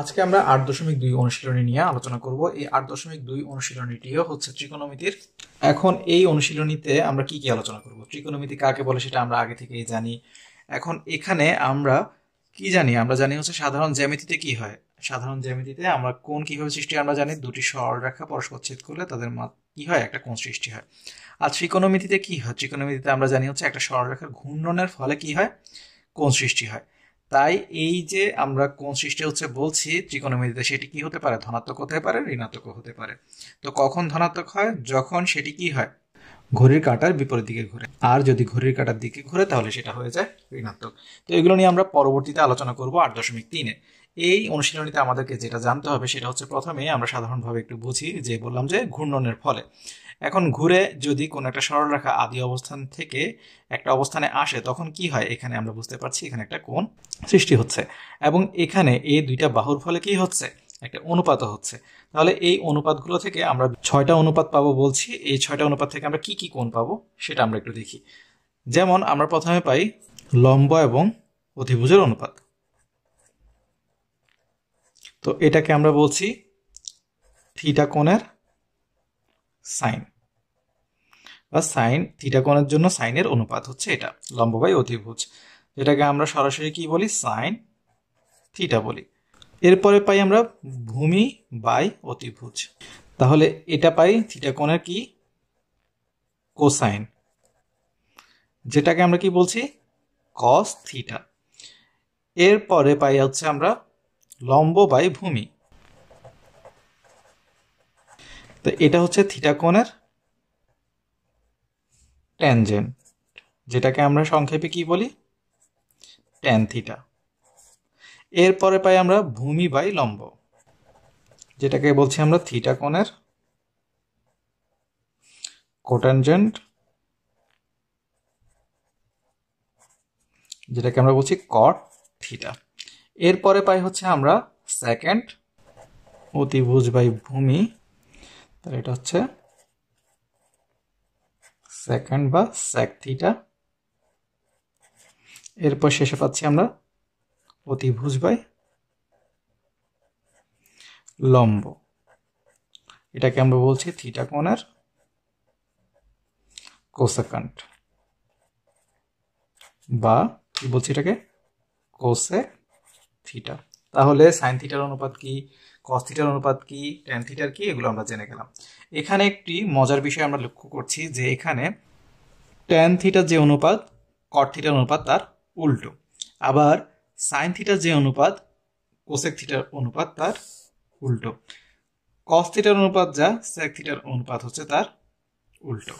আজকে আমরা আট দশমিক দুই অনুশীলনী নিয়ে আলোচনা করব এই আট দশমিক দুই অনুশীলনীটিও হচ্ছে ত্রিকোণমিতির এখন এই অনুশীলনীতে আমরা কি কি আলোচনা করব ত্রিকোণমিতি কাকে বলে সেটা আমরা আগে থেকেই জানি এখন এখানে আমরা কি জানি আমরা জানি হচ্ছে সাধারণ জ্যামিতিতে কি হয় সাধারণ জ্যামিতিতে আমরা কোন কিভাবে সৃষ্টি আমরা জানি দুটি সরলরেখা পরস্পর ছেদ করলে তাদের কি হয় একটা কোণ সৃষ্টি হয় আর ত্রিকোণমিতিতে কি হয় ত্রিকোণমিতিতে আমরা জানি হচ্ছে একটা সরলরেখার ঘূর্ণনের ফলে কি হয় কোণ সৃষ্টি হয় তাই এই যে আমরা কোন সৃষ্টি হচ্ছে বলছি ত্রিকোণমিতিতে সেটি কি হতে পারে ধনাত্মক হতে পারে ঋণাত্মক হতে পারে তো কখন ধনাত্মক হয় যখন সেটি কি হয় ঘড়ির কাঁটার বিপরীত দিকে ঘুরে আর যদি ঘড়ির কাঁটার দিকে ঘুরে তাহলে সেটা হয়ে যায় ঋণাত্মক তো এগুলো নিয়ে আমরা পরবর্তীতে আলোচনা করব আট দশমিক তিনে এই অনুশীলনীতে আমাদেরকে যেটা জানতে হবে সেটা হচ্ছে প্রথমে আমরা সাধারণভাবে একটু বুঝি যে বললাম যে ঘূর্ণনের ফলে এখন ঘুরে যদি কোনো একটা সরলরেখা আদি অবস্থান থেকে একটা অবস্থানে আসে তখন কি হয় এখানে আমরা বুঝতে পারছি এখানে একটা কোণ সৃষ্টি হচ্ছে এবং এখানে এই দুইটা বাহুর ফলে কি হচ্ছে একটা অনুপাত হচ্ছে তাহলে এই অনুপাতগুলো থেকে আমরা ছয়টা অনুপাত পাবো বলছি এই ছয়টা অনুপাত থেকে আমরা কি কি কোণ পাবো সেটা আমরা একটু দেখি যেমন আমরা প্রথমে পাই লম্ব এবং অধিভুজের অনুপাত তো এটাকে আমরা বলছি থিটা কোণের সাইন বা সাইন থিটা কোণের জন্য সাইনের অনুপাত হচ্ছে এটা লম্ব বাই অতিভুজ যেটাকে আমরা সরাসরি কি বলি সাইন থিটা বলি এরপরে পাই আমরা ভূমি বাই অতিভুজ তাহলে এটা পাই থিটা কোণের কি কোসাইন যেটাকে আমরা কি বলছি কস থিটা এরপরে পাই হচ্ছে আমরা লম্ব বাই ভূমি তো এটা হচ্ছে থিটাকোণের কোণের ট্যানজেন্ট যেটাকে আমরা সংক্ষেপে কি বলি ট্যান থিটা এরপরে পাই আমরা ভূমি বাই লম্ব যেটাকে বলছি আমরা থিটাকোণের কোটানজেন্ট যেটাকে আমরা বলছি কট থিটা এরপরে পাই হচ্ছে আমরা সেকেন্ড অতিভুজ বাই ভূমি তাহলে এটা হচ্ছে সেকেন্ড বা স্যাক থিটা এরপর শেষে পাচ্ছি আমরা অতিভুজ বাই লম্ব এটাকে আমরা বলছি থিটা কোণের কোসেকান্ট বা কি বলছি এটাকে কোসে থিটা তাহলে সাইন থিটার অনুপাত কি কস থিটার অনুপাত কি ট্যান থিটার কি এগুলো আমরা জেনে গেলাম এখানে একটি মজার বিষয় আমরা লক্ষ্য করছি যে এখানে টেন থিটার যে অনুপাত কট থিটার অনুপাত তার উল্টো আবার সাইন থিটার যে অনুপাত কোসেক থিটার অনুপাত তার উল্টো কস থিটার অনুপাত যা সেক থিটার অনুপাত হচ্ছে তার উল্টো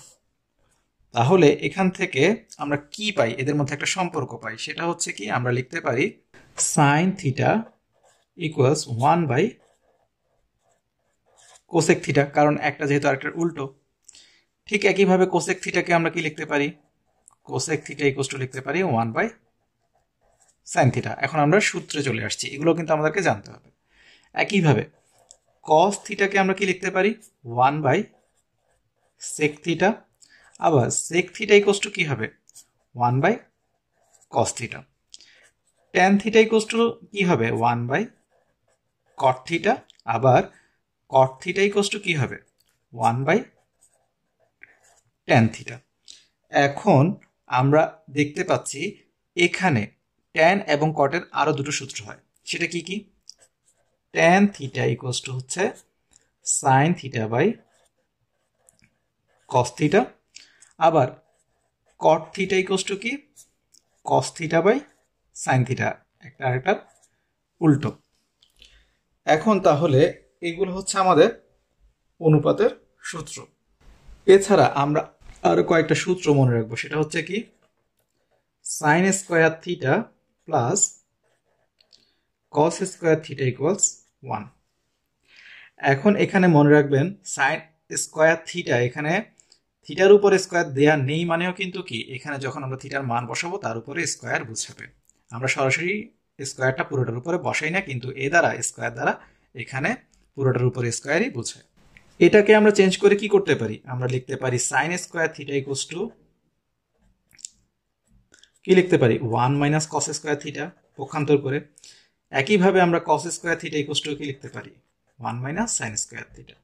তাহলে এখান থেকে আমরা কি পাই এদের মধ্যে একটা সম্পর্ক পাই সেটা হচ্ছে কি আমরা লিখতে পারি sine theta equals one by cosec theta কারণ একটা যেহেতু আরেকটার উল্টো ঠিক একইভাবে কোসেক থিটাকে আমরা কি লিখতে পারি কোসেক থিটা ইকোস টু লিখতে পারি ওয়ান বাই সাইন থিটা এখন আমরা সূত্রে চলে আসছি এগুলো কিন্তু আমাদেরকে জানতে হবে একইভাবে কস থিটাকে আমরা কি লিখতে পারি ওয়ান বাই সেক থিটা আবার সেক থিটা ইকোস টু কী হবে one by cos theta tan theta equals to কী হবে ওয়ান বাই কট থিটা আবার কট থিটা ইকোস টু কী হবে ওয়ান বাই ট্যান থিটা এখন আমরা দেখতে পাচ্ছি এখানে ট্যান এবং কটের আরও দুটো সূত্র হয় সেটা কি কি ট্যান থিটা ইকোয়াস টু হচ্ছে sine theta by cos theta আবার কট থিটা ইকোয়াস টু কি cos theta by sine theta একটা আরেকটা উল্টো এখন তাহলে এগুলো হচ্ছে আমাদের অনুপাতের সূত্র এছাড়া আমরা আরো কয়েকটা সূত্র মনে রাখবো সেটা হচ্ছে কি sine square theta plus cos square theta equals one এখন এখানে মনে রাখবেন সাইন স্কোয়ার থিটা এখানে থিটার উপর স্কোয়ার দেয়া নেই মানেও কিন্তু কি এখানে যখন আমরা থিটার মান বসাবো তার উপরে স্কোয়ার বুঝাবে আমরা সরাসরি স্কোয়ারটা পুরোটার উপরে বসাই না কিন্তু এ দ্বারা স্কোয়ার দ্বারা এখানে পুরোটার উপর স্কোয়ারই বোঝায় এটাকে আমরা চেঞ্জ করে কি করতে পারি আমরা লিখতে পারি sine square theta equals to কি লিখতে পারি one minus cos square theta পক্ষান্তর করে একইভাবে আমরা cos square theta equals to কি লিখতে পারি one minus sine square theta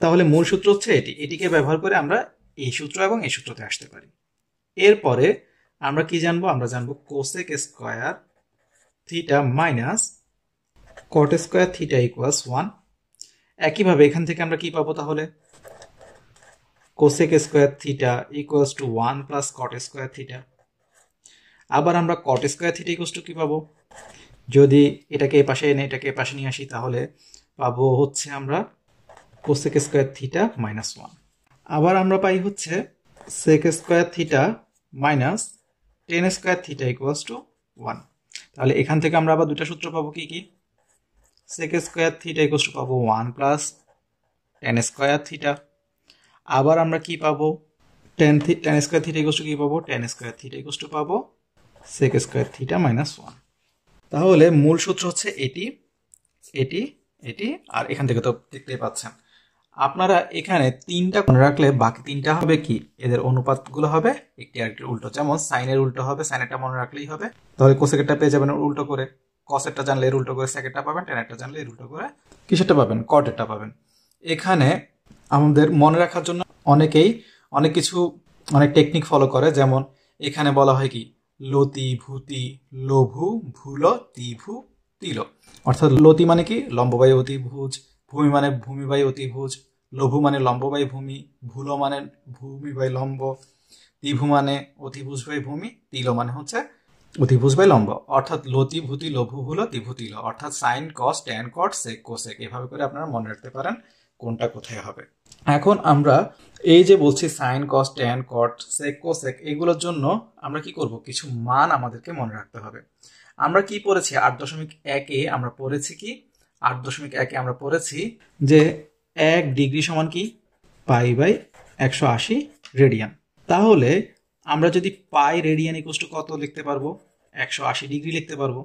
তাহলে মূল সূত্র হচ্ছে এটি এটিকে ব্যবহার করে আমরা এই সূত্র এবং এই সূত্রতে আসতে পারি এরপরে আমরা কি জানবো আমরা জানবো cosec square theta minus cot square theta equals one একইভাবে এখান থেকে আমরা কি পাবো তাহলে cosec square theta equals to one plus cot square theta আবার আমরা cot square theta equals to কী পাবো যদি এটাকে এ পাশে এনে এটাকে এ পাশে নিয়ে আসি তাহলে পাবো হচ্ছে আমরা cosec square theta minus one আবার আমরা পাই হচ্ছে sec square theta minus tan square theta equals to one তাহলে এখান থেকে আমরা আবার দুটা সূত্র পাবো কি কি sec square theta equals to পাবো one plus tan square theta আবার আমরা কি পাবো টেন থি tan square theta equals to কী পাবো tan square theta equals to পাবো sec square theta minus one তাহলে মূল সূত্র হচ্ছে এটি এটি এটি আর এখান থেকে তো দেখতেই পাচ্ছেন আপনারা এখানে তিনটা কোণ রাখলে বাকি তিনটা হবে কি এদের অনুপাতগুলো হবে একটি আরেকটি উল্টো যেমন সাইনের উল্টো হবে সাইনেরটা মনে রাখলেই হবে তাহলে কোসেকেরটা পেয়ে যাবেন উল্টো করে কসেরটা জানলে এর উল্টো করে সেকেন্ডটা পাবেন টেনেরটা জানলে এর উল্টো করে কিসেরটা পাবেন কটেরটা পাবেন এখানে আমাদের মনে রাখার জন্য অনেকেই অনেক কিছু অনেক টেকনিক ফলো করে যেমন এখানে বলা হয় কি লতি ভূতি লভু ভুল তিভু তিল অর্থাৎ লতি মানে কি লম্ববায়ু অতিভুজ ভূমি মানে ভূমিবায়ু অতিভুজ লভু মানে লম্ববায়ী ভূমি ভুলো মানে ভূমি বাই লম্ব ত্রিভু মানে অতিভুজ বাই ভূমি তিল মানে হচ্ছে অধিভুজ বাই লম্ব অর্থাৎ লতিভূতি লঘু হলো ত্রিভূতি ল অর্থাৎ sine cos tan cot sec cosec এভাবে করে আপনারা মনে রাখতে পারেন কোনটা কোথায় হবে এখন আমরা এই যে বলছি sine cos tan cot sec cosec এগুলোর জন্য আমরা কি করব কিছু মান আমাদেরকে মনে রাখতে হবে আমরা কি পড়েছি আট দশমিক একে আমরা পড়েছি কি আট দশমিক একে আমরা পড়েছি যে এক ডিগ্রি সমান কি পাই বাই একশো আশি রেডিয়ান তাহলে আমরা যদি পাই রেডিয়ান ইকোস টু কত লিখতে পারবো একশো আশি ডিগ্রি লিখতে পারবো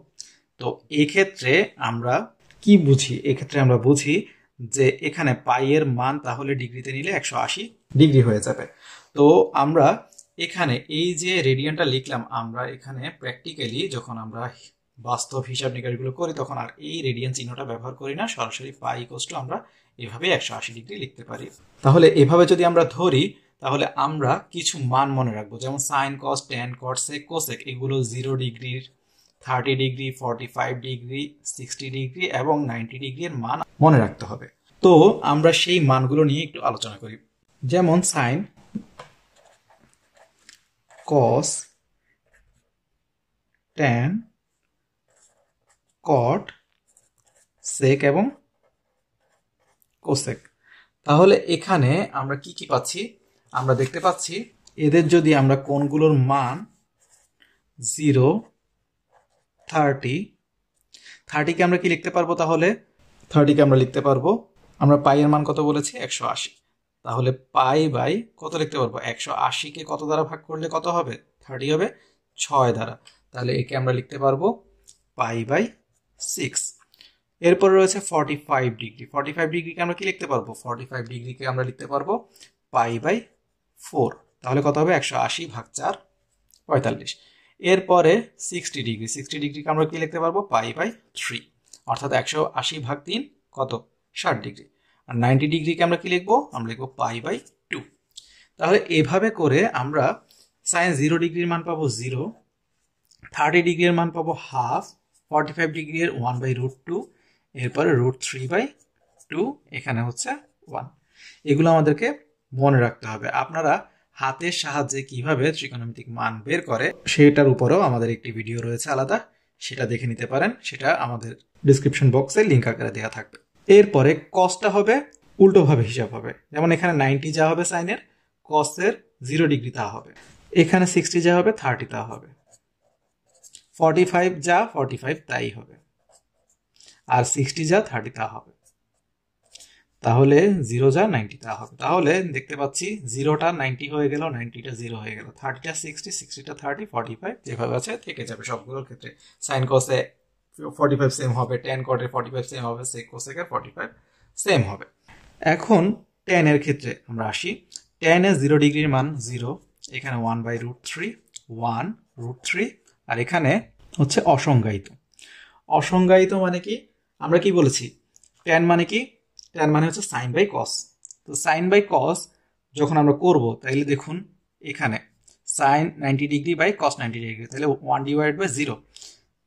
তো এক্ষেত্রে আমরা কি বুঝি এক্ষেত্রে আমরা বুঝি যে এখানে পাইয়ের মান তাহলে ডিগ্রিতে নিলে একশো আশি ডিগ্রি হয়ে যাবে তো আমরা এখানে এই যে রেডিয়ানটা লিখলাম আমরা এখানে প্র্যাকটিক্যালি যখন আমরা বাস্তব হিসাব নিকাশগুলো করি তখন আর এই রেডিয়ান চিহ্নটা ব্যবহার করি না সরাসরি পাই ইকোস আমরা এভাবে একশো আশি ডিগ্রি লিখতে পারি তাহলে এভাবে যদি আমরা ধরি তাহলে আমরা কিছু মান মনে রাখবো যেমন sine cos tan sec cosec এগুলো জিরো ডিগ্রির thirty degree forty five degree sixty degree এবং নাইনটি ডিগ্রির মান মনে রাখতে হবে তো আমরা সেই মানগুলো নিয়ে একটু আলোচনা করি যেমন সাইন কস ট্যান কট সেক এবং কোসেক তাহলে এখানে আমরা কি কি পাচ্ছি আমরা দেখতে পাচ্ছি এদের যদি আমরা কোনগুলোর মান জিরো থার্টি থার্টিকে আমরা কি লিখতে পারবো তাহলে থার্টিকে আমরা লিখতে পারবো আমরা পাই এর মান কত বলেছি একশো আশি তাহলে পাই বাই কত লিখতে পারবো একশো আশিকে কত দ্বারা ভাগ করলে কত হবে থার্টি হবে ছয় দ্বারা তাহলে একে আমরা লিখতে পারবো পাই বাই সিক্স এরপরে রয়েছে forty five degree forty five ডিগ্রিকে আমরা কি লিখতে পারবো ফর্টি ফাইভ ডিগ্রিকে আমরা লিখতে পারবো পাই বাই ফোর তাহলে কত হবে একশো আশি ভাগ চার পঁয়তাল্লিশ এরপরে সিক্সটি ডিগ্রি সিক্সটি ডিগ্রিকে আমরা কী লিখতে পারবো পাই বাই থ্রি অর্থাৎ একশো আশি ভাগ তিন কত ষাট ডিগ্রি আর নাইনটি ডিগ্রিকে আমরা কী লিখবো আমরা লিখবো পাই বাই টু তাহলে এভাবে করে আমরা সাইন জিরো ডিগ্রির মান পাবো জিরো থার্টি ডিগ্রির মান পাবো হাফ ফর্টি ফাইভ ডিগ্রির ওয়ান বাই রুট টু এরপরে রুট থ্রি বাই টু এখানে হচ্ছে ওয়ান এগুলো আমাদেরকে মনে রাখতে হবে আপনারা হাতের সাহায্যে কিভাবে ত্রিকোণমিতিক মান বের করে সেটার উপরেও আমাদের একটি ভিডিও রয়েছে আলাদা সেটা দেখে নিতে পারেন সেটা আমাদের ডিসক্রিপশন বক্সে লিঙ্ক আকারে দেওয়া থাকবে এরপরে কসটা হবে উল্টোভাবে হিসাব হবে যেমন এখানে নাইনটি যা হবে সাইনের কসের জিরো ডিগ্রি তা হবে এখানে সিক্সটি যা হবে থার্টি তা হবে ফর্টি ফাইভ যা ফর্টি ফাইভ তাই হবে আর সিক্সটি যা থার্টি তা হবে তাহলে জিরো যা নাইনটিটা হবে তাহলে দেখতে পাচ্ছি জিরোটা নাইনটি হয়ে গেল নাইনটিটা জিরো হয়ে গেল থার্টিটা সিক্সটি সিক্সটিটা থার্টি ফর্টি ফাইভ যেভাবে আছে থেকে যাবে সবগুলোর ক্ষেত্রে সাইন কোসে ফর্টি ফাইভ সেম হবে টেন কোটে ফর্টি ফাইভ সেম হবে সেক কোসেকের ফর্টি ফাইভ সেম হবে এখন টেনের ক্ষেত্রে আমরা আসি টেনে জিরো ডিগ্রির মান জিরো এখানে one by root three one root three আর এখানে হচ্ছে অসংজ্ঞায়িত অসংজ্ঞায়িত মানে কি আমরা কি বলেছি টেন মানে কি তার মানে হচ্ছে সাইন বাই কস তো সাইন বাই কস যখন আমরা করব তাইলে দেখুন এখানে sine ninety degree by cos ninety degree তাহলে ওয়ান ডিভাইড বাই জিরো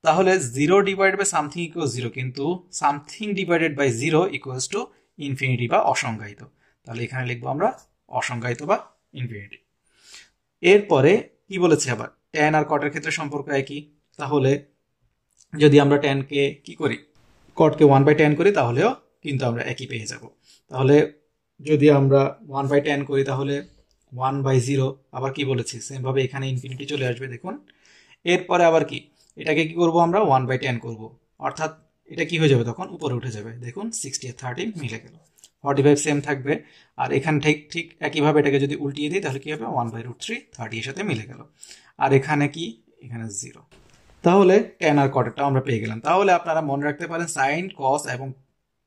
তাহলে zero divide by something equal zero কিন্তু something divided by zero equals to infinity বা অসংজ্ঞায়িত তাহলে এখানে লিখবো আমরা অসংজ্ঞায়িত বা ইনফিনিটি এরপরে কি বলেছে আবার ট্যান আর কটের ক্ষেত্রে সম্পর্ক একই তাহলে যদি আমরা টেনকে কি করি কটকে ওয়ান বাই টেন করি তাহলেও কিন্তু আমরা একই পেয়ে যাব তাহলে যদি আমরা ওয়ান বাই টেন করি তাহলে ওয়ান বাই জিরো আবার কি বলেছি সেমভাবে এখানে ইনফিনিটি চলে আসবে দেখুন এরপরে আবার কি এটাকে কি করব আমরা ওয়ান বাই টেন করবো অর্থাৎ এটা কি হয়ে যাবে তখন উপরে উঠে যাবে দেখুন সিক্সটি আর থার্টি মিলে গেল ফর্টি ফাইভ সেম থাকবে আর এখান ঠিক ঠিক একইভাবে এটাকে যদি উল্টিয়ে দিই তাহলে কী হবে one by root three thirty এর সাথে মিলে গেল আর এখানে কি এখানে জিরো তাহলে টেন আর কটেরটাও আমরা পেয়ে গেলাম তাহলে আপনারা মনে রাখতে পারেন সাইন কস এবং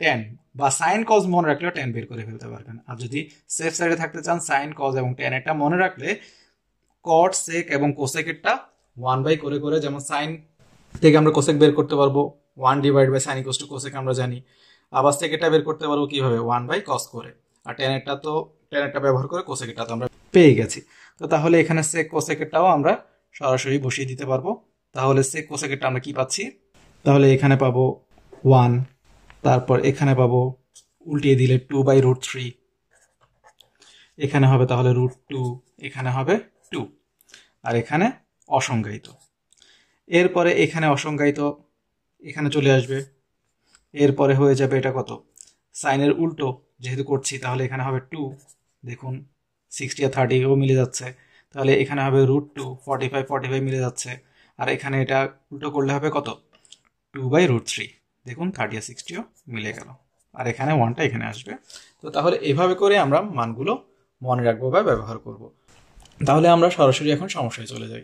টেন বা সাইন কজ মনে রাখলেও টেন বের করে ফেলতে পারবেন আর যদি সেফ সাইডে থাকতে চান সাইন কজ এবং টেন এটা মনে রাখলে কট সেক এবং কোসেকেরটা ওয়ান বাই করে করে যেমন সাইন থেকে আমরা কোসেক বের করতে পারবো one divide by sine equals to cosec আমরা জানি আবার সেকেটটা বের করতে পারবো কিভাবে ওয়ান বাই কস করে আর টেনেরটা তো টেনেরটা ব্যবহার করে কোসেকেরটা তো আমরা পেয়ে গেছি তো তাহলে এখানে সেক কোসেকেরটাও আমরা সরাসরি বসিয়ে দিতে পারবো তাহলে সেক কোসেকেরটা আমরা কি পাচ্ছি তাহলে এখানে পাবো ওয়ান তারপর এখানে পাবো উল্টিয়ে দিলে টু বাই রুট থ্রি এখানে হবে তাহলে রুট টু এখানে হবে টু আর এখানে অসংজ্ঞায়িত এরপরে এখানে অসংজ্ঞায়িত এখানে চলে আসবে এরপরে হয়ে যাবে এটা কত সাইনের উল্টো যেহেতু করছি তাহলে এখানে হবে টু দেখুন সিক্সটি আর থার্টিও মিলে যাচ্ছে তাহলে এখানে হবে root two forty five forty five মিলে যাচ্ছে আর এখানে এটা উল্টো করলে হবে কত টু বাই রুট থ্রি দেখুন থার্টি আর সিক্সটিও মিলে গেল আর এখানে ওয়ানটা এখানে আসবে তো তাহলে এভাবে করে আমরা মানগুলো মনে রাখবো বা ব্যবহার করব। তাহলে আমরা সরাসরি এখন সমস্যায় চলে যাই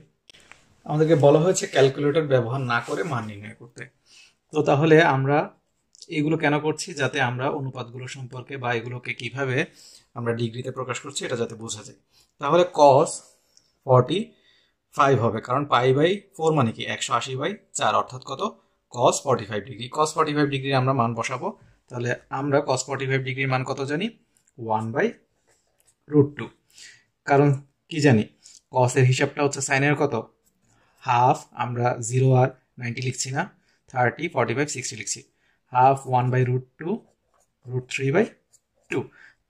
আমাদেরকে বলা হয়েছে ক্যালকুলেটর ব্যবহার না করে মান নির্ণয় করতে তো তাহলে আমরা এগুলো কেন করছি যাতে আমরা অনুপাতগুলো সম্পর্কে বা এগুলোকে কিভাবে আমরা ডিগ্রিতে প্রকাশ করছি এটা যাতে বোঝা যায় তাহলে কস ফর্টি ফাইভ হবে কারণ পাই বাই ফোর মানে কি একশো আশি বাই চার অর্থাৎ কত cos forty five degree cos forty five ডিগ্রির আমরা মান বসাবো তাহলে আমরা কস ফর্টি ফাইভ ডিগ্রির মান কত জানি ওয়ান বাই রুট টু কারণ কি জানি কসের হিসাবটা হচ্ছে সাইনের কত হাফ আমরা জিরো আর নাইনটি লিখছি না থার্টি ফর্টি ফাইভ সিক্সটি লিখছি half one by root two root three by two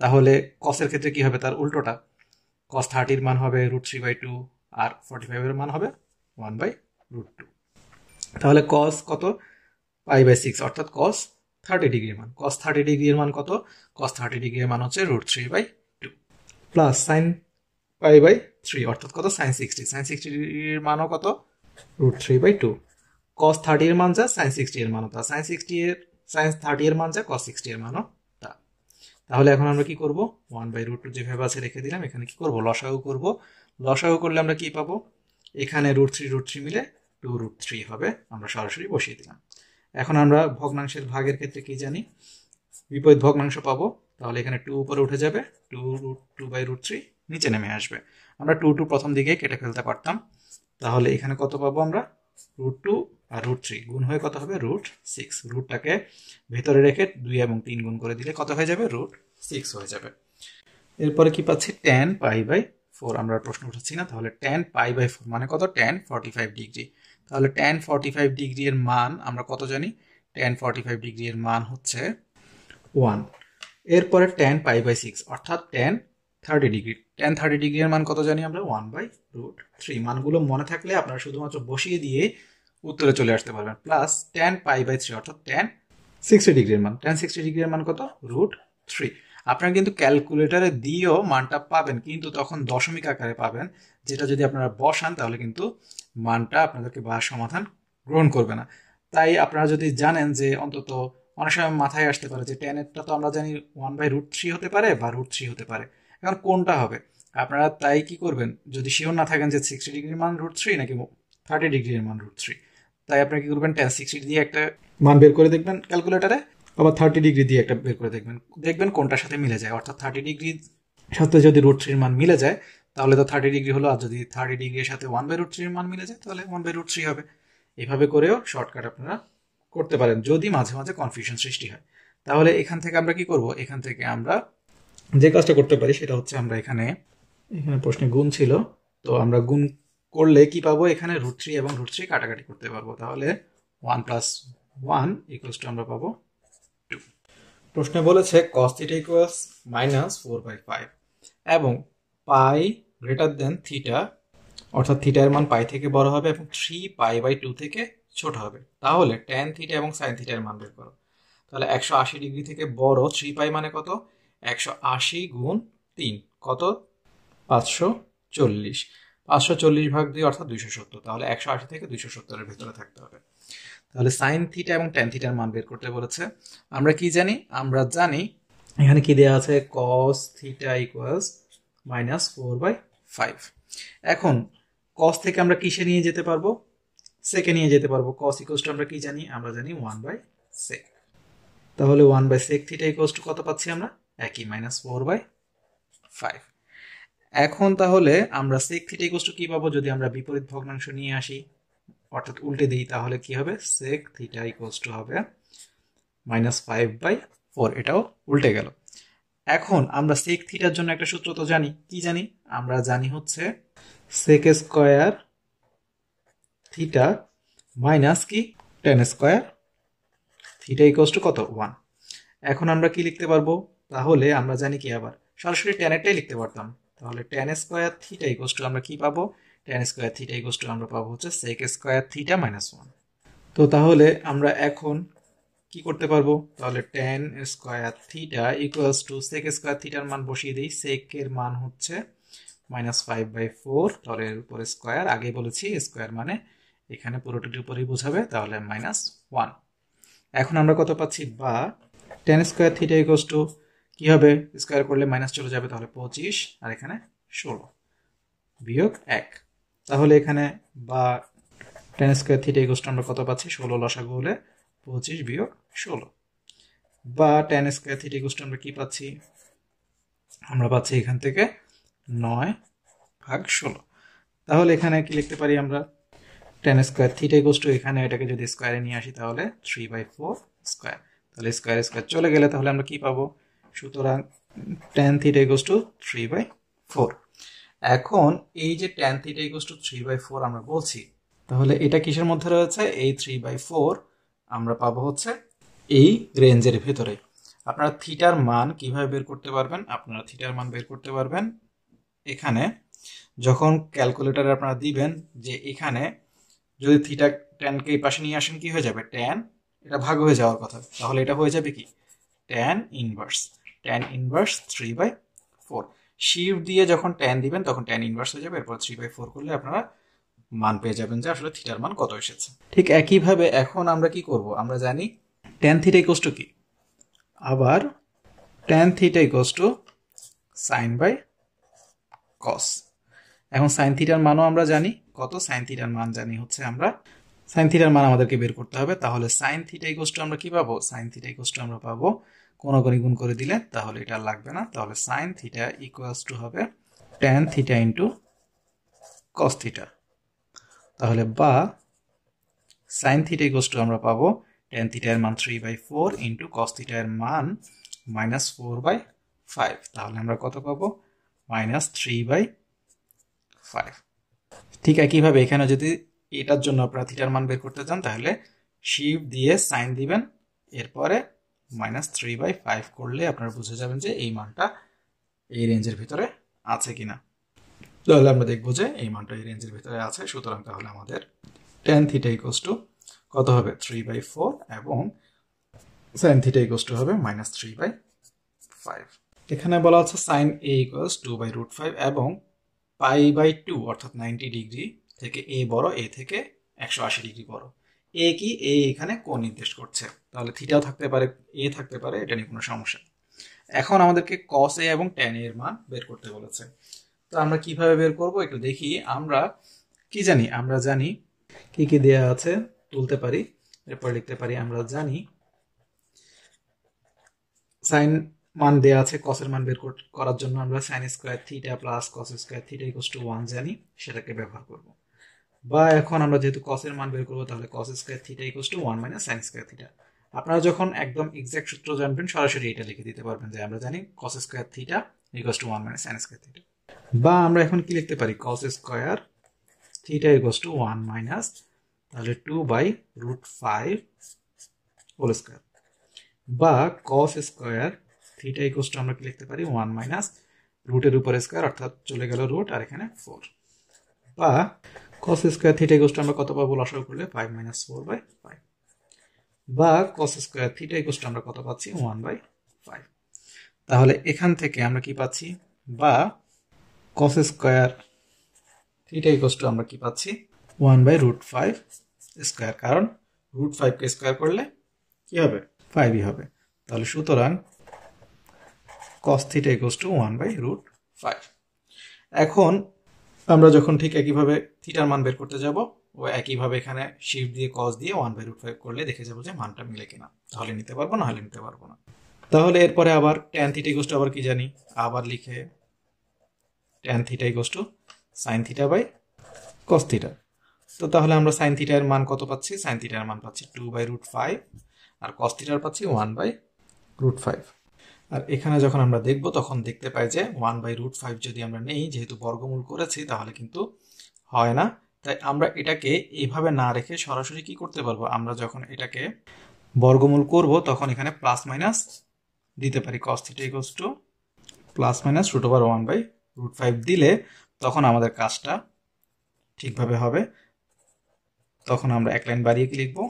তাহলে কসের ক্ষেত্রে কি হবে তার উল্টোটা কস থার্টির মান হবে রুট থ্রি বাই টু আর ফর্টি ফাইভের মান হবে ওয়ান বাই রুট টু তাহলে কস কত পাই বাই সিক্স অর্থাৎ কস থার্টি ডিগ্রির মান কস থার্টি ডিগ্রির মান কত কস থার্টি ডিগ্রির মান হচ্ছে root three by two plus sine pi by three অর্থাৎ কত সাইন সিক্সটি সাইন সিক্সটি ডিগ্রির মানও কত root three by two cos এর মান যা সাইন সিক্সটি এর মানও তা সাইন সিক্সটি এর সাইন থার্টি এর মান যা কস সিক্সটি এর মানও তা তাহলে এখন আমরা কি করব ওয়ান বাই রুট টু যেভাবে আছে রেখে দিলাম এখানে কি করব লসাগু করব লসাগু করলে আমরা কি পাবো এখানে রুট থ্রি রুট থ্রি মিলে টু রুট থ্রি হবে আমরা সরাসরি বসিয়ে দিলাম এখন আমরা ভগ্নাংশের ভাগের ক্ষেত্রে কি জানি বিপরীত ভগ্নাংশ পাবো তাহলে এখানে টু উপরে উঠে যাবে two root two by root three নিচে নেমে আসবে আমরা টু টু প্রথম দিকে কেটে ফেলতে পারতাম তাহলে এখানে কত পাবো আমরা রুট টু আর রুট থ্রি গুণ হয়ে কত হবে রুট সিক্স রুটটাকে ভেতরে রেখে দুই এবং তিন গুণ করে দিলে কত হয়ে যাবে রুট সিক্স হয়ে যাবে এরপরে কি পাচ্ছি টেন পাই বাই ফোর আমরা প্রশ্ন উঠাচ্ছি না তাহলে টেন পাই বাই ফোর মানে কত টেন ফর্টি ফাইভ ডিগ্রি তাহলে ট্যান ফর্টি ফাইভ ডিগ্রি এর মান আমরা কত জানি ট্যান ফর্টি ফাইভ ডিগ্রি এর মান হচ্ছে ওয়ান এরপরে ট্যান পাই বাই সিক্স অর্থাৎ tan thirty degree tan thirty degree এর মান কত জানি আমরা ওয়ান বাই রুট থ্রি মানগুলো মনে থাকলে আপনারা শুধুমাত্র বসিয়ে দিয়ে উত্তরে চলে আসতে পারবেন plus tan pi by three অর্থাৎ ট্যান সিক্সটি ডিগ্রির মান ট্যান সিক্সটি ডিগ্রির মান কত রুট থ্রি আপনারা কিন্তু ক্যালকুলেটারে দিয়েও মানটা পাবেন কিন্তু তখন দশমিক আকারে পাবেন যেটা যদি আপনারা বসান তাহলে কিন্তু মানটা আপনাদেরকে বা সমাধান গ্রহণ করবে না তাই আপনারা যদি জানেন যে অন্তত অনেক সময় মাথায় আসতে পারে যে টেনেরটা তো আমরা জানি ওয়ান বাই রুট থ্রি হতে পারে বা রুট থ্রি হতে পারে এখন কোনটা হবে আপনারা তাই কি করবেন যদি শিওর না থাকেন যে সিক্সটি ডিগ্রির মান রুট থ্রি নাকি থার্টি ডিগ্রির মান রুট থ্রি তাই আপনারা কি করবেন টেন সিক্সটি দিয়ে একটা মান বের করে দেখবেন ক্যালকুলেটারে আবার থার্টি ডিগ্রি দিয়ে একটা বের করে দেখবেন দেখবেন কোনটার সাথে মিলে যায় অর্থাৎ থার্টি ডিগ্রি সাথে যদি রুট থ্রির মান মিলে যায় তাহলে তো থার্টি ডিগ্রি হলো আর যদি থার্টি ডিগ্রির সাথে ওয়ান বাই রুট থ্রির মান মিলে যায় তাহলে ওয়ান বাই রুট থ্রি হবে এভাবে করেও শর্টকাট আপনারা করতে পারেন যদি মাঝে মাঝে কনফিউশন সৃষ্টি হয় তাহলে এখান থেকে আমরা কি করব এখান থেকে আমরা যে কাজটা করতে পারি সেটা হচ্ছে আমরা এখানে এখানে প্রশ্নে গুণ ছিল তো আমরা গুণ করলে কি পাবো এখানে রুট থ্রি এবং রুট থ্রি কাটাকাটি করতে পারবো তাহলে one plus one equals to আমরা পাবো প্রশ্নে বলেছে cos theta equals minus four by five এবং পাই গ্রেটার দেন থিটা অর্থাৎ থিটার মান পাই থেকে বড় হবে এবং থ্রি পাই বাই টু থেকে ছোট হবে তাহলে tan থিটা এবং সাইন থিটার মান বের করো তাহলে একশো আশি ডিগ্রি থেকে বড় থ্রি পাই মানে কত একশো আশি গুণ তিন কত পাঁচশো চল্লিশ পাঁচশো চল্লিশ ভাগ দিয়ে অর্থাৎ 270 সত্তর তাহলে একশো আশি থেকে 270 সত্তরের ভেতরে থাকতে হবে তাহলে সাইন থিটা এবং ট্যান থিটার মান বের করতে বলেছে আমরা কি জানি আমরা জানি এখানে কি দেওয়া আছে cos theta equals minus four by five এখন কস থেকে আমরা কিসে নিয়ে যেতে পারবো সেকে নিয়ে যেতে পারবো কস ইকোসটা আমরা কি জানি আমরা জানি ওয়ান বাই সেক তাহলে one by sec theta equals to কত পাচ্ছি আমরা একই মাইনাস ফোর বাই ফাইভ এখন তাহলে আমরা সেক থিটা ইকোস টু কী পাবো যদি আমরা বিপরীত ভগ্নাংশ নিয়ে আসি অর্থাৎ উল্টে দিই তাহলে কি হবে সেক থিটা ইকোয়াস টু হবে মাইনাস ফাইভ বাই ফোর এটাও উল্টে গেল এখন আমরা সেক থিটার জন্য একটা সূত্র তো জানি কি জানি আমরা জানি হচ্ছে সেক স্কোয়ার থিটা মাইনাস কি tan square theta equals to কত ওয়ান এখন আমরা কি লিখতে পারবো তাহলে আমরা জানি কি আবার সরাসরি টেনেরটাই লিখতে পারতাম তাহলে tan square theta equals to আমরা কি পাবো tan square theta equals to আমরা পাবো হচ্ছে sec square theta minus one তো তাহলে আমরা এখন কি করতে পারবো তাহলে tan square theta equals to sec square থিটার মান বসিয়ে দিই সেকের মান হচ্ছে মাইনাস ফাইভ বাই ফোর তাহলে উপরে স্কোয়ার আগে বলেছি স্কোয়ার মানে এখানে পুরোটির উপরেই বোঝাবে তাহলে মাইনাস ওয়ান এখন আমরা কত পাচ্ছি বা tan square theta equals to কী হবে স্কোয়ার করলে মাইনাস চলে যাবে তাহলে পঁচিশ আর এখানে ষোলো বিয়োগ এক তাহলে এখানে বা টেন স্কোয়ার থিটা ইকোস্ট আমরা কত পাচ্ছি ষোলো লসা হলে পঁচিশ বিয়োগ ষোলো বা টেন স্কোয়ার থিটা ইকোস্ট আমরা কি পাচ্ছি আমরা পাচ্ছি এখান থেকে নয় ভাগ ষোলো তাহলে এখানে কি লিখতে পারি আমরা টেন স্কোয়ার থিটা ইকোস্ট এখানে এটাকে যদি স্কোয়ারে নিয়ে আসি তাহলে থ্রি বাই ফোর স্কোয়ার তাহলে স্কোয়ার স্কোয়ার চলে গেলে তাহলে আমরা কি পাবো সুতরাং tan theta equals to three by four এখন এই যে tan theta equals to three by four আমরা বলছি তাহলে এটা কিসের মধ্যে রয়েছে এই থ্রি বাই ফোর আমরা পাবো হচ্ছে এই রেঞ্জের ভেতরে আপনারা থিটার মান কিভাবে বের করতে পারবেন আপনারা থিটার মান বের করতে পারবেন এখানে যখন ক্যালকুলেটারে আপনারা দিবেন যে এখানে যদি থিটা ট্যানকে এই পাশে নিয়ে আসেন কি হয়ে যাবে ট্যান এটা ভাগ হয়ে যাওয়ার কথা তাহলে এটা হয়ে যাবে কি tan inverse tan inverse three by four shift দিয়ে যখন ট্যান দিবেন তখন ট্যান ইনভার্স হয়ে যাবে এরপর থ্রি বাই ফোর করলে আপনারা মান পেয়ে যাবেন যে আসলে থিটার মান কত এসেছে ঠিক একইভাবে এখন আমরা কি করব আমরা জানি ট্যান থিটা ইকোস টু কি আবার tan theta equals to sine by cos এখন সাইন থিটার মানও আমরা জানি কত সাইন থিটার মান জানি হচ্ছে আমরা সাইন থিটার মান আমাদেরকে বের করতে হবে তাহলে সাইন থিটা ইকোস টু আমরা কি পাবো সাইন থিটা ইকোস টু আমরা পাবো কোনো করে গুণ করে দিলে তাহলে এটা লাগবে না তাহলে সাইন থিটা ইকুয়ালস টু হবে tan theta into cos theta তাহলে বা সাইন থিটা ইকুয়ালস টু আমরা পাবো ট্যান থিটা এর মান three by four into cos theta এর মান মাইনাস ফোর বাই ফাইভ তাহলে আমরা কত পাবো মাইনাস থ্রি বাই ফাইভ ঠিক একইভাবে এখানে যদি এটার জন্য আপনারা থিটার মান বের করতে চান তাহলে শিফট দিয়ে সাইন দিবেন এরপরে মাইনাস থ্রি বাই ফাইভ করলে আপনারা বুঝে যাবেন যে এই মানটা এই রেঞ্জের ভিতরে আছে কিনা তাহলে আমরা দেখবো যে এই মানটা এই রেঞ্জের ভিতরে আছে সুতরাং তাহলে আমাদের টেন থিটা ইকোস টু কত হবে থ্রি বাই ফোর এবং সাইন থিটা ইকোস টু হবে মাইনাস থ্রি বাই ফাইভ এখানে বলা হচ্ছে sine A equals two by root five এবং পাই বাই টু অর্থাৎ নাইনটি ডিগ্রি থেকে এ বড় এ থেকে একশো আশি ডিগ্রি বড় এ কি এ এখানে কোণ নির্দেশ করছে তাহলে থিটাও থাকতে পারে এ থাকতে পারে এটা নিয়ে কোনো সমস্যা এখন আমাদেরকে কস এ এবং ট্যান এর মান বের করতে বলেছে তো আমরা কিভাবে বের করব একটু দেখি আমরা কি জানি আমরা জানি কি কি দেয়া আছে তুলতে পারি এরপর লিখতে পারি আমরা জানি সাইন মান দেওয়া আছে কসের মান বের করার জন্য আমরা sine square theta plus cos square theta equals to one জানি সেটাকে ব্যবহার করবো বা এখন আমরা যেহেতু কসের মান বের করবো তাহলে cos square theta equals to one minus sine square theta আপনারা যখন একদম এক্সাক্ট সূত্র জানবেন সরাসরি এটা লিখে দিতে পারবেন যে আমরা জানি cos square theta equals to one minus sine square theta বা আমরা এখন কি লিখতে পারি cos square theta equals to one minus তাহলে two by root five whole square বা cos square theta equals to আমরা কি লিখতে পারি ওয়ান মাইনাস রুটের উপর স্কোয়ার অর্থাৎ চলে গেল রুট আর এখানে ফোর বা cos square theta equals to আমরা কত পাবো লসাগু করলে five minus four by five বা cos square theta equals to আমরা কত পাচ্ছি ওয়ান বাই ফাইভ তাহলে এখান থেকে আমরা কি পাচ্ছি বা cos square theta equals to আমরা কি পাচ্ছি one by root five square কারণ রুট ফাইভকে স্কোয়ার করলে কি হবে ফাইভই হবে তাহলে সুতরাং cos theta equals to one by root five এখন আমরা যখন ঠিক একইভাবে থিটার মান বের করতে যাব ও একইভাবে এখানে শিফট দিয়ে কজ দিয়ে ওয়ান বাই রুট ফাইভ করলে দেখে যাবো যে মানটা মিলে কিনা তাহলে নিতে পারবো না হলে নিতে পারবো না তাহলে এরপরে আবার ট্যান থিটা ইকোস আবার কি জানি আবার লিখে tan theta equals sine theta by cos theta তো তাহলে আমরা সাইন থিটার মান কত পাচ্ছি সাইন থিটার মান পাচ্ছি টু বাই রুট ফাইভ আর কস থিটার পাচ্ছি ওয়ান বাই রুট ফাইভ আর এখানে যখন আমরা দেখব তখন দেখতে পাই যে ওয়ান বাই রুট ফাইভ যদি আমরা নেই যেহেতু বর্গমূল করেছি তাহলে কিন্তু হয় না তাই আমরা এটাকে এইভাবে না রেখে সরাসরি কি করতে পারবো আমরা যখন এটাকে বর্গমূল করব তখন এখানে প্লাস মাইনাস দিতে পারি cos theta equals to plus minus root over one by root five দিলে তখন আমাদের কাজটা ঠিকভাবে হবে তখন আমরা এক লাইন বাড়িয়ে কি লিখবো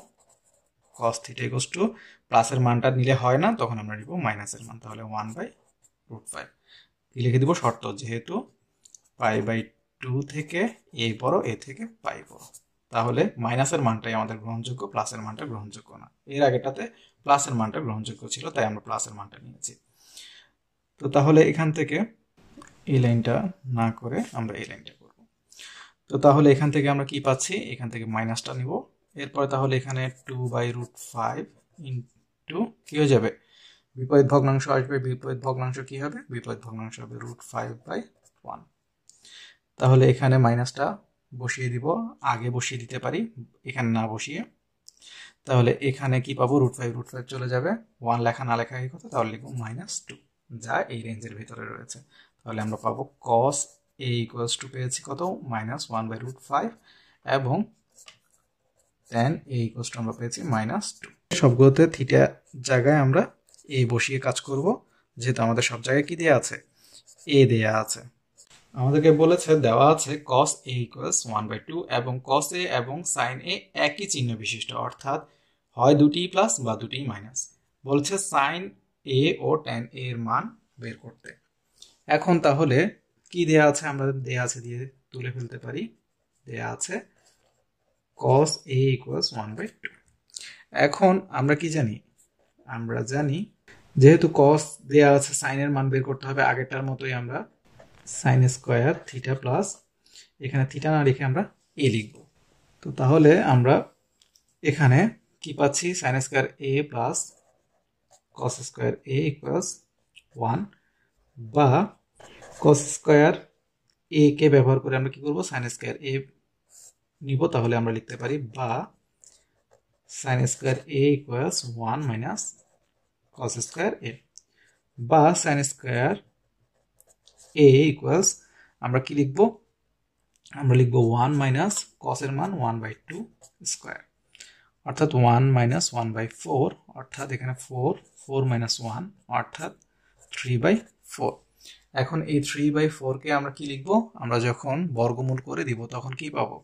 কস থিটা টু প্লাসের মানটা নিলে হয় না তখন আমরা নিব মাইনাসের মান তাহলে ওয়ান বাই রুট ফাইভ লিখে দিব শর্ত যেহেতু পাই বাই টু থেকে এ বড় এ থেকে পাই বড় তাহলে মাইনাসের মানটাই আমাদের গ্রহণযোগ্য প্লাসের মানটা গ্রহণযোগ্য না এর আগেটাতে প্লাসের মানটা গ্রহণযোগ্য ছিল তাই আমরা প্লাসের মানটা নিয়েছি তো তাহলে এখান থেকে এই লাইনটা না করে আমরা এই লাইনটা করব তো তাহলে এখান থেকে আমরা কি পাচ্ছি এখান থেকে মাইনাসটা নিব এরপরে তাহলে এখানে two by root five two কী হয়ে যাবে বিপরীত ভগ্নাংশ আসবে বিপরীত ভগ্নাংশ কী হবে বিপরীত ভগ্নাংশ হবে রুট ফাইভ বাই ওয়ান তাহলে এখানে মাইনাসটা বসিয়ে দিব আগে বসিয়ে দিতে পারি এখানে না বসিয়ে তাহলে এখানে কি পাবো রুট ফাইভ রুট ফাইভ চলে যাবে ওয়ান লেখা না লেখা এই কথা তাহলে লিখবো মাইনাস টু যা এই রেঞ্জের ভিতরে রয়েছে তাহলে আমরা পাবো কস এ ইকুয়ালস টু পেয়েছি কত minus one by root five এবং টেন এ ইকুয়ালস টু আমরা পেয়েছি মাইনাস টু সবগুলোতে থিটা জায়গায় আমরা এ বসিয়ে কাজ করব যেহেতু আমাদের সব জায়গায় কি দেয়া আছে এ দেয়া আছে আমাদেরকে বলেছে দেওয়া আছে cos A equals one by two এবং কস এ এবং সাইন এ একই চিহ্ন বিশিষ্ট অর্থাৎ হয় দুটি প্লাস বা দুটি মাইনাস বলছে sign A O tan A এর মান বের করতে এখন তাহলে কি দেয়া আছে আমরা দেয়া আছে দিয়ে তুলে ফেলতে পারি দেয়া আছে cos A equals one by two এখন আমরা কি জানি আমরা জানি যেহেতু কস দেওয়া আছে সাইনের মান বের করতে হবে আগেরটার মতোই আমরা সাইন স্কোয়ার থিটা প্লাস এখানে থিটা না লিখে আমরা এ লিখব তো তাহলে আমরা এখানে কি পাচ্ছি sine square A plus cos square A equals one বা কস স্কোয়ার এ কে ব্যবহার করে আমরা কি করব সাইন স্কোয়ার এ নিব তাহলে আমরা লিখতে পারি বা sin square a equals 1 minus cos square a বা sin square a equals আমরা কি লিখব আমরা লিখব 1 minus cos মান 1 by 2 square অর্থাৎ 1 minus 1 by 4 অর্থাৎ এখানে 4 4 minus 1 অর্থাৎ 3 by 4 এখন এই থ্রি বাই ফোরকে আমরা কি লিখব আমরা যখন বর্গমূল করে দিব তখন কি পাবো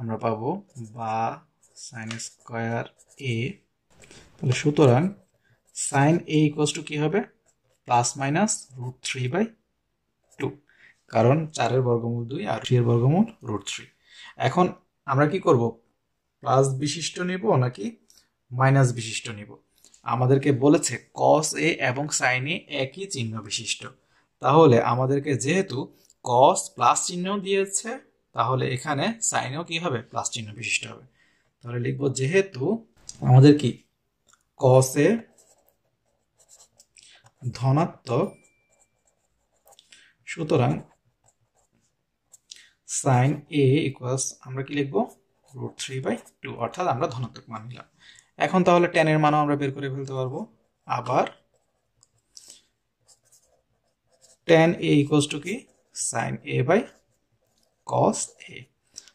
আমরা পাবো বা সাইন স্কোয়ার এ তাহলে সুতরাং সাইন এ ইকোয়াস টু কী হবে plus minus root three by two কারণ চারের বর্গমূল দুই আর থ্রি এর বর্গমূল রুট থ্রি এখন আমরা কি করব প্লাস বিশিষ্ট নিব নাকি মাইনাস বিশিষ্ট নিব আমাদেরকে বলেছে কস এ এবং সাইন এ একই চিহ্ন বিশিষ্ট তাহলে আমাদেরকে যেহেতু কস প্লাস চিহ্ন দিয়েছে তাহলে এখানে সাইনও কি হবে প্লাস চিহ্ন বিশিষ্ট হবে তাহলে লিখব যেহেতু আমাদের কি কসে ধনাত্মক সুতরাং সাইন এ ইকুয়ালস আমরা কি লিখবো রুট থ্রি বাই টু অর্থাৎ আমরা ধনাত্মক মান নিলাম এখন তাহলে টেনের মানও আমরা বের করে ফেলতে পারবো আবার টেন এ ইকুয়ালস টু কি sine A by cos A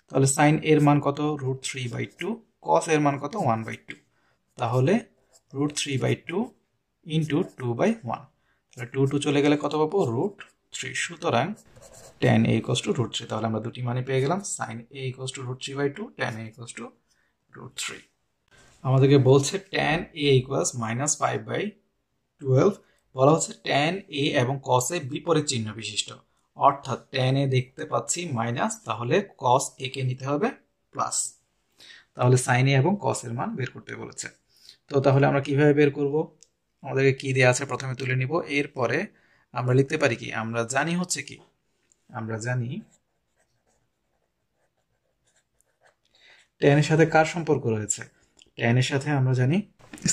তাহলে সাইন এর মান কত root three by two cos এর মান কত ওয়ান বাই টু তাহলে root three by two into two by one তাহলে টু টু চলে গেলে কত পাবো রুট থ্রি সুতরাং tan A equals to root three তাহলে আমরা দুটি মানে পেয়ে গেলাম sine A equals to root three by two ten A equals to root three আমাদেরকে বলছে tan A equals minus five by twelve বলা হচ্ছে টেন এ এবং কস এ বিপরীত চিহ্ন বিশিষ্ট অর্থাৎ এ দেখতে পাচ্ছি মাইনাস তাহলে কস একে নিতে হবে প্লাস তাহলে সাইনে এবং কসের মান বের করতে বলেছে তো তাহলে আমরা কিভাবে বের করব আমাদেরকে কি দেওয়া আছে প্রথমে তুলে নিব এরপরে আমরা লিখতে পারি কি আমরা জানি হচ্ছে কি আমরা জানি টেনের সাথে কার সম্পর্ক রয়েছে টেনের সাথে আমরা জানি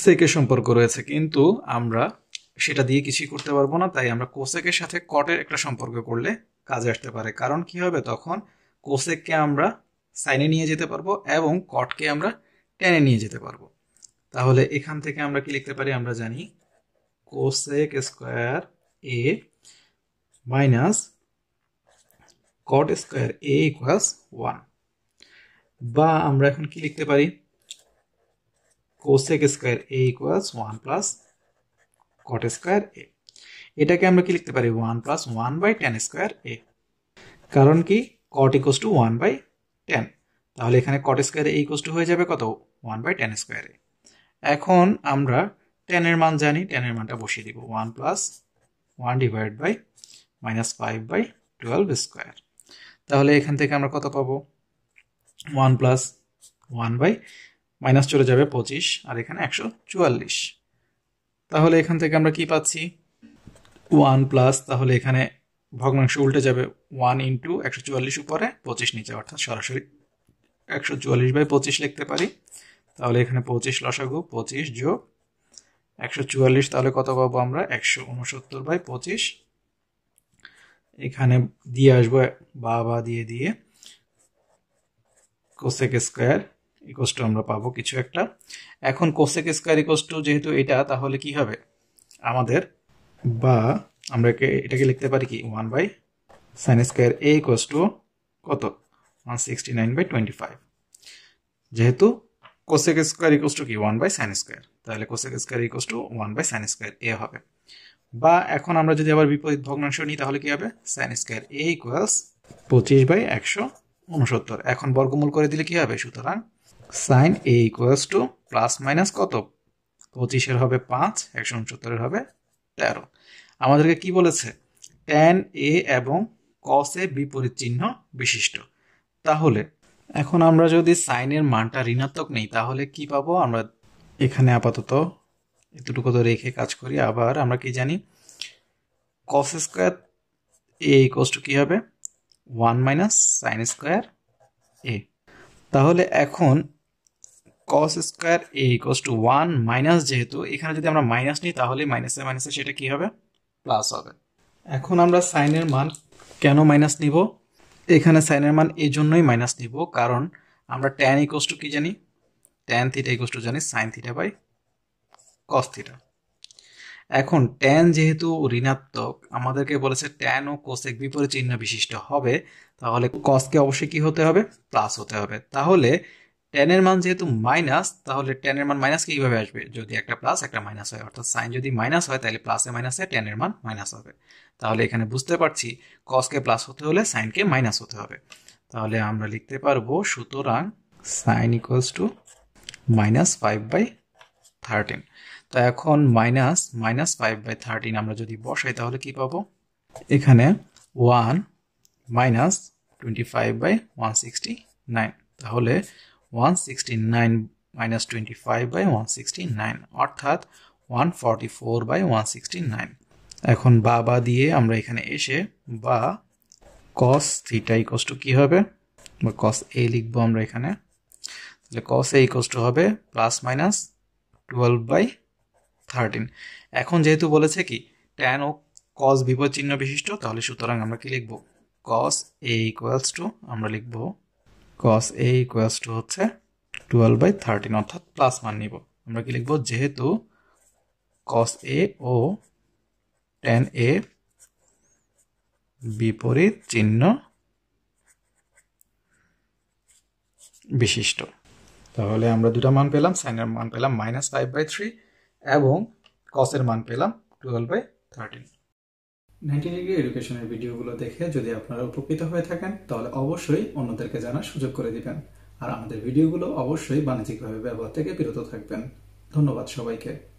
সেকের সম্পর্ক রয়েছে কিন্তু আমরা সেটা দিয়ে কিছুই করতে পারবো না তাই আমরা কোসেকের সাথে কটের একটা সম্পর্ক করলে কাজে আসতে পারে কারণ কি হবে তখন কোসেককে আমরা সাইনে নিয়ে যেতে পারবো এবং কটকে আমরা টেনে নিয়ে যেতে পারবো তাহলে এখান থেকে আমরা কি লিখতে পারি আমরা জানি cosec square A minus cot square A equals one বা আমরা এখন কি লিখতে পারি cosec square A equals one plus cot square A এটাকে আমরা কি লিখতে পারি one plus one by tan square A কারণ কি cot equals to one by tan তাহলে এখানে কট স্কোয়ারে এই কোস টু হয়ে যাবে কত ওয়ান বাই টেন স্কোয়ারে এখন আমরা টেনের মান জানি টেনের মানটা বসিয়ে দিব one plus one divide by minus five by twelve square তাহলে এখান থেকে আমরা কত পাবো one plus one by minus চলে যাবে পঁচিশ আর এখানে একশো চুয়াল্লিশ তাহলে এখান থেকে আমরা কি পাচ্ছি ওয়ান প্লাস তাহলে এখানে ভগ্নাংশ উল্টে যাবে ওয়ান ইন্টু একশো চুয়াল্লিশ উপরে পঁচিশ নিচে অর্থাৎ সরাসরি একশো চুয়াল্লিশ বাই পঁচিশ লিখতে পারি তাহলে এখানে পঁচিশ লসাগু পঁচিশ যোগ একশো চুয়াল্লিশ তাহলে কত পাবো আমরা একশো উনসত্তর বাই পঁচিশ এখানে দিয়ে আসবো বা বা দিয়ে দিয়ে কোসেক স্কোয়ার ইকোস টু আমরা পাবো কিছু একটা এখন কোসেক স্কোয়ার ইকোস টু যেহেতু এটা তাহলে কি হবে আমাদের বা আমরা এটাকে লিখতে পারি কি one by sine square A equals to কত one sixty nine by twenty five যেহেতু কোসেক স্কোয়ার ইকোস টু কি ওয়ান বাই সাইন স্কোয়ার তাহলে cosec square equals to one by sine square A হবে বা এখন আমরা যদি আবার বিপরীত ভগ্নাংশ নিই তাহলে কি হবে সাইন স্কোয়ার এ ইকুয়ালস পঁচিশ বাই একশো উনসত্তর এখন বর্গমূল করে দিলে কি হবে সুতরাং sine A equals to plus minus কত পঁচিশের হবে পাঁচ একশো উনসত্তরের হবে তেরো আমাদেরকে কি বলেছে ট্যান এ এবং কস এ বিপরীত চিহ্ন বিশিষ্ট তাহলে এখন আমরা যদি সাইনের মানটা ঋণাত্মক নেই তাহলে কি পাবো আমরা এখানে আপাতত এতটুকু তো রেখে কাজ করি আবার আমরা কি জানি cos square A cos to কী হবে one minus sine square A তাহলে এখন cos square A equals to one minus যেহেতু এখানে যদি আমরা মাইনাস নিই তাহলে মাইনাসে মাইনাসে সেটা কি হবে প্লাস হবে এখন আমরা সাইনের মান কেন মাইনাস নিব এখানে সাইনের মান এই জন্যই মাইনাস নিব কারণ আমরা ট্যান ইকোয়াস টু কি জানি ট্যান থিটা ইকোয়াস টু জানি sine theta by cos theta এখন ট্যান যেহেতু ঋণাত্মক আমাদেরকে বলেছে ট্যান ও কোসেক বিপরীত চিহ্ন বিশিষ্ট হবে তাহলে কসকে অবশ্যই কি হতে হবে প্লাস হতে হবে তাহলে টেনের মান যেহেতু মাইনাস তাহলে এর মান মাইনাস কিভাবে আসবে যদি একটা প্লাস একটা মাইনাস হয় অর্থাৎ সাইন যদি মাইনাস হয় তাহলে প্লাসে মাইনাসে টেনের মান মাইনাস হবে তাহলে এখানে বুঝতে পারছি কসকে প্লাস হতে হলে সাইনকে মাইনাস হতে হবে তাহলে আমরা লিখতে পারবো সুতরাং sine equals to minus five by thirteen তো এখন minus minus five by thirteen আমরা যদি বসাই তাহলে কি পাবো এখানে one minus twenty five by one sixty nine তাহলে one minus twenty five by one nine অর্থাৎ one forty four by one nine এখন বা বা দিয়ে আমরা এখানে এসে বা কস থিটা ইকোস টু কী হবে বা কস এ লিখবো আমরা এখানে তাহলে কস এ ইকোস টু হবে plus minus twelve by thirteen এখন যেহেতু বলেছে কি ট্যান ও কস বিপদ চিহ্ন বিশিষ্ট তাহলে সুতরাং আমরা কি লিখব কস এ ইকুয়ালস টু আমরা লিখবো কস এ ইকুয়াস টু হচ্ছে টুয়েলভ বাই থার্টিন অর্থাৎ প্লাস মান নিব আমরা কি লিখব যেহেতু কস এ ও টেন এ বিপরীত চিহ্ন বিশিষ্ট তাহলে আমরা দুটা মান পেলাম সাইনের মান পেলাম 5 ফাইভ বাই থ্রি এবং কসের মান পেলাম twelve by thirteen ninety degree এডুকেশনের ভিডিওগুলো দেখে যদি আপনারা উপকৃত হয়ে থাকেন তাহলে অবশ্যই অন্যদেরকে জানার সুযোগ করে দিবেন আর আমাদের ভিডিওগুলো অবশ্যই বাণিজ্যিকভাবে ব্যবহার থেকে বিরত থাকবেন ধন্যবাদ সবাইকে